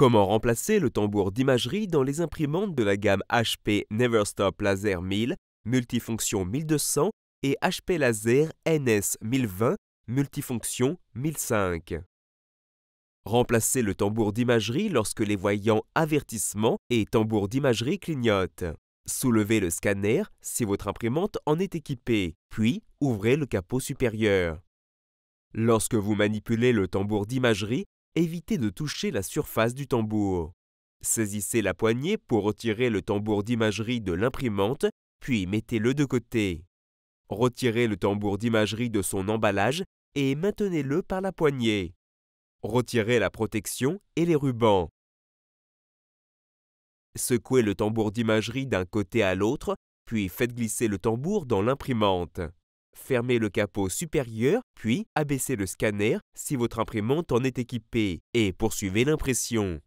Comment remplacer le tambour d'imagerie dans les imprimantes de la gamme HP Neverstop Laser 1000, multifonction 1200 et HP Laser NS 1020, multifonction 1005 Remplacez le tambour d'imagerie lorsque les voyants avertissement et tambour d'imagerie clignotent. Soulevez le scanner si votre imprimante en est équipée, puis ouvrez le capot supérieur. Lorsque vous manipulez le tambour d'imagerie, évitez de toucher la surface du tambour. Saisissez la poignée pour retirer le tambour d'imagerie de l'imprimante, puis mettez-le de côté. Retirez le tambour d'imagerie de son emballage et maintenez-le par la poignée. Retirez la protection et les rubans. Secouez le tambour d'imagerie d'un côté à l'autre, puis faites glisser le tambour dans l'imprimante. Fermez le capot supérieur, puis abaissez le scanner si votre imprimante en est équipée et poursuivez l'impression.